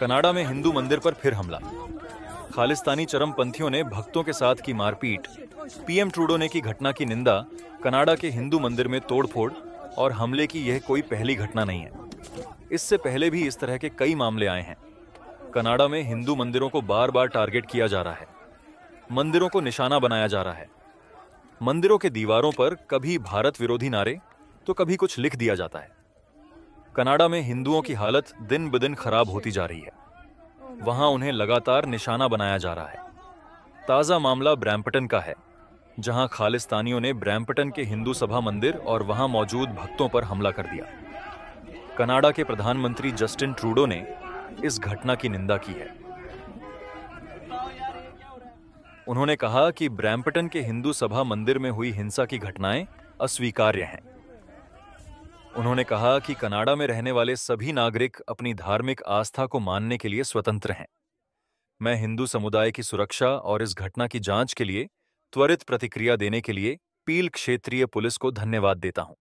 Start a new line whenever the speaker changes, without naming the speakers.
Canada में हिंदू मंदिर पर फिर हमला खालिस्तानी चरमपंथियों ने भक्तों के साथ की मारपीट पीएम ट्रूडो ने की घटना की निंदा कनाडा के हिंदू मंदिर में तोड़फोड़ और हमले की यह कोई पहली घटना नहीं है इससे पहले भी इस तरह के कई मामले आए हैं कनाडा में हिंदू मंदिरों को बार बार टारगेट किया जा रहा है मंदिरों को निशाना बनाया जा रहा है मंदिरों के दीवारों पर कभी भारत विरोधी नारे तो कभी कुछ लिख दिया जाता है कनाडा में हिंदुओं की हालत दिन ब दिन खराब होती जा रही है वहां उन्हें लगातार निशाना बनाया जा रहा है ताज़ा मामला ब्रैम्पटन का है जहां खालिस्तानियों ने ब्रैम्पटन के हिंदू सभा मंदिर और वहां मौजूद भक्तों पर हमला कर दिया कनाडा के प्रधानमंत्री जस्टिन ट्रूडो ने इस घटना की निंदा की है उन्होंने कहा कि ब्रैम्पटन के हिंदू सभा मंदिर में हुई हिंसा की घटनाएं अस्वीकार्य हैं उन्होंने कहा कि कनाडा में रहने वाले सभी नागरिक अपनी धार्मिक आस्था को मानने के लिए स्वतंत्र हैं मैं हिंदू समुदाय की सुरक्षा और इस घटना की जांच के लिए त्वरित प्रतिक्रिया देने के लिए पील क्षेत्रीय पुलिस को धन्यवाद देता हूं